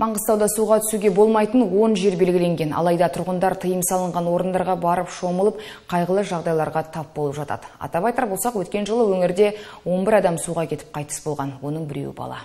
Маңғыстауда суға түсуге болмайтын 10 жер белгіленген. Алайда тұрғындар тыйым салынған орындарға барып шомылып, қайғылы жағдайларға тап болып жатады. Атап айтар болсақ, өткен жылы өңірде 11 адам суға кетіп қайтыс болған. Оның біреуі бала.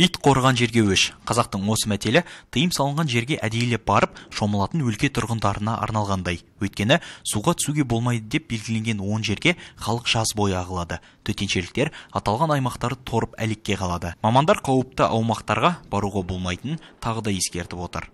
ит қорған жерге өш қазақтың осы мәтелі тыйым салынған жерге әдейілеп барып шомылатын өлке тұрғындарына арналғандай өйткені суға түсуге болмайды деп белгіленген он жерге халық жаз бойы ағылады төтеншеліктер аталған аймақтарды торып әлікке қалады мамандар қауіпті аумақтарға баруға болмайтын тағы да ескертіп отыр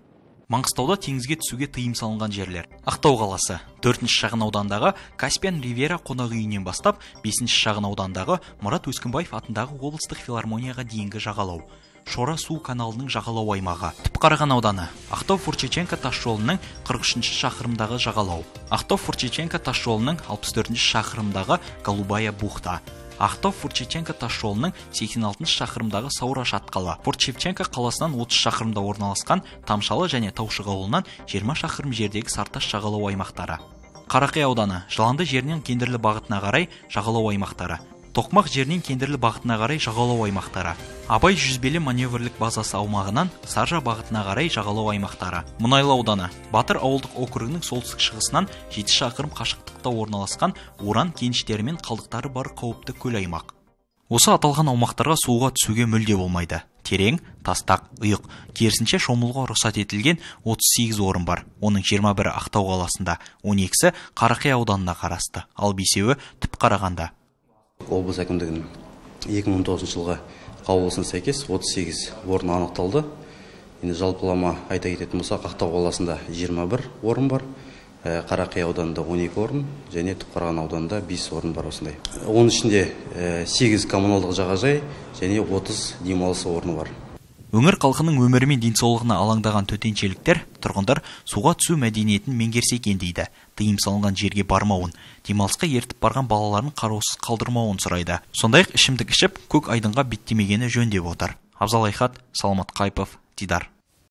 маңғыстауда теңізге түсуге тыйым салынған жерлер ақтау қаласы төртінші шағын аудандағы каспиан ривера қонақ үйінен бастап бесінші шағын аудандағы мұрат өскінбаев атындағы облыстық филармонияға дейінгі жағалау шора су каналының жағалау аймағы түпқараған ауданы ақтау фурчеченко тас жолының қырық үшінші шақырымдағы жағалау ақтау фурчеченко тас жолының алпыс төртінші шақырымдағы голубая бухта ақтау Фурчевченко шевченко тасжолының 86 шақырымдағы саураш шатқалы. Фурчевченко қаласынан 30 шақырымда орналасқан тамшалы және таушыға ауылынан 20 шақырым жердегі сарташ жағалау аймақтары қарақия ауданы жыланды жерінен кендірлі бағытына қарай жағалау аймақтары тоқмақ жерінен кендірлі бағытына қарай жағалау аймақтары абай жүзбелі маневрлік базасы аумағынан саржа бағытына қарай жағалау аймақтары мұнайлы ауданы батыр ауылдық округінің солтүстік шығысынан жеті шақырым қашықтықта орналасқан уран кеніштері мен қалдықтары бар қауіпті көл аймақ осы аталған аумақтарға суға түсуге мүлде болмайды терең тастақ ұйық керісінше шомылуға рұқсат етілген 38 орын бар оның 21-і ақтау қаласында 12-сі қарақия ауданына қарасты ал бесеуі түпқарағанда облыс әкімдігінің екі мың он тоғызыншы жылғы қаулысына сәйкес сегіз орын анықталды енді жалпылама айта кететін болсақ ақтау қаласында 21 орын бар ә, қарақия ауданында 12 орын және түпқараған ауданында 5 орын бар осындай оның ішінде 8 ә, коммуналдық жағажай және 30 демалыс орны бар өңір халқының өмірі мен денсаулығына алаңдаған төтеншеліктер тұрғындар суға түсу мәдениетін меңгерсе екен дейді тыйым салынған жерге бармауын демалысқа ертіп барған балаларын қараусыз қалдырмауын сұрайды сондай ақ ішімдік ішіп көк айдынға беттемегені жөн деп отыр абзал айхат саламат қайпов дидар